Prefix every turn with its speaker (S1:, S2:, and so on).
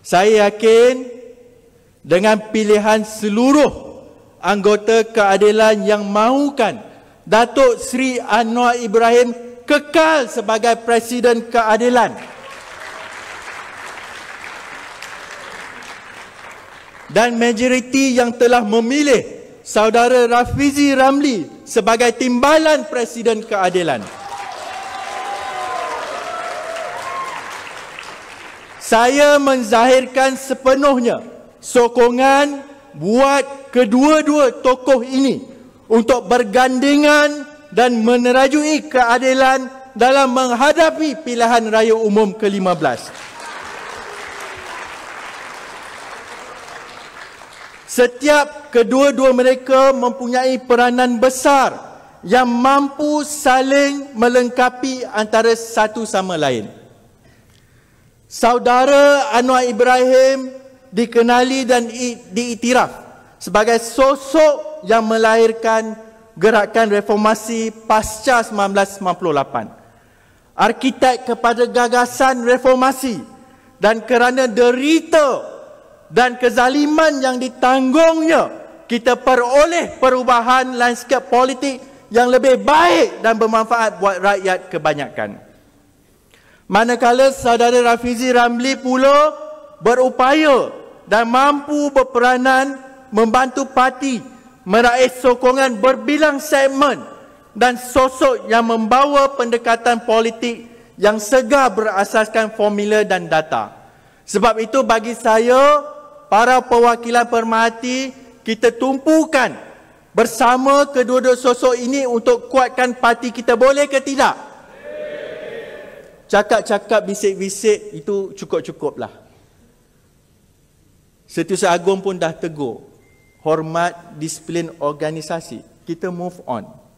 S1: Saya yakin dengan pilihan seluruh anggota keadilan yang mahukan Datuk Sri Anwar Ibrahim kekal sebagai Presiden Keadilan. Dan majoriti yang telah memilih Saudara Rafizi Ramli sebagai timbalan Presiden Keadilan. saya menzahirkan sepenuhnya sokongan buat kedua-dua tokoh ini untuk bergandingan dan menerajui keadilan dalam menghadapi pilihan raya umum ke-15. Setiap kedua-dua mereka mempunyai peranan besar yang mampu saling melengkapi antara satu sama lain saudara Anwar Ibrahim dikenali dan diiktiraf sebagai sosok yang melahirkan gerakan reformasi pasca 1998. Arkitek kepada gagasan reformasi dan kerana derita dan kezaliman yang ditanggungnya kita peroleh perubahan landscape politik yang lebih baik dan bermanfaat buat rakyat kebanyakan. Manakala saudara Rafizi Ramli pula berupaya dan mampu berperanan membantu parti meraih sokongan berbilang segmen dan sosok yang membawa pendekatan politik yang segar berasaskan formula dan data. Sebab itu bagi saya, para perwakilan permati kita tumpukan bersama kedua-dua sosok ini untuk kuatkan parti kita boleh ke tidak? cakap-cakap bisik-bisik itu cukup-cukup lah. Setiausaha Agung pun dah tegur. Hormat disiplin organisasi. Kita move on.